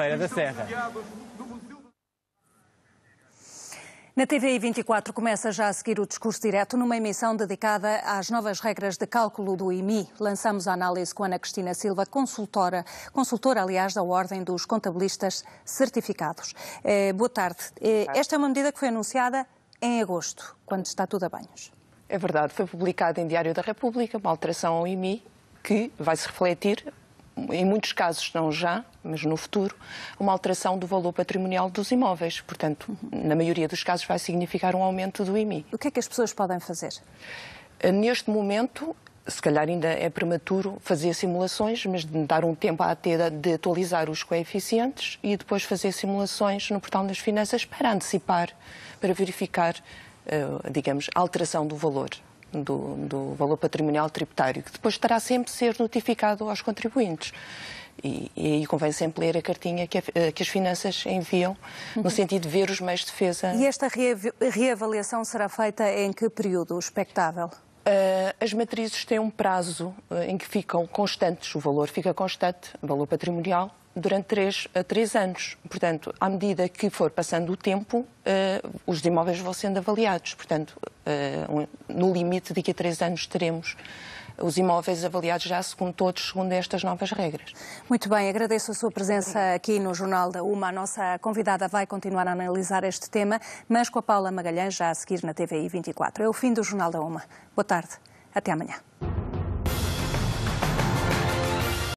Feira da Serra. Na TVI 24 começa já a seguir o discurso direto numa emissão dedicada às novas regras de cálculo do IMI. Lançamos a análise com Ana Cristina Silva, consultora, consultora aliás, da Ordem dos Contabilistas Certificados. Eh, boa tarde. Eh, esta é uma medida que foi anunciada em agosto, quando está tudo a banhos. É verdade, foi publicada em Diário da República, uma alteração ao IMI que vai se refletir em muitos casos não já, mas no futuro, uma alteração do valor patrimonial dos imóveis. Portanto, na maioria dos casos vai significar um aumento do IMI. O que é que as pessoas podem fazer? Eh, neste momento, se calhar ainda é prematuro fazer simulações, mas dar um tempo à ter de atualizar os coeficientes e depois fazer simulações no portal das finanças para antecipar, para verificar, eh, digamos, a alteração do valor do, do valor patrimonial tributário, que depois estará sempre a ser notificado aos contribuintes. E, e, aí convém sempre ler a cartinha que, a, eh, que as finanças enviam, uhum. no sentido de ver os meios de defesa. E esta reavaliação será feita em que período expectável? Uh, as matrizes têm um prazo uh, em que ficam constantes, o valor fica constante, o valor patrimonial durante três a eh, três anos. Portanto, à medida que for passando o tempo, uh, os imóveis vão sendo avaliados. Portanto, uh, no limite de que a três anos teremos os imóveis avaliados já segundo todos, segundo estas novas regras. Muito bem, agradeço a sua presença aqui no Jornal da UMA. A nossa convidada vai continuar a analisar este tema, mas com a Paula Magalhães já a seguir na TVI 24. É o fim do Jornal da UMA. Boa tarde, até amanhã.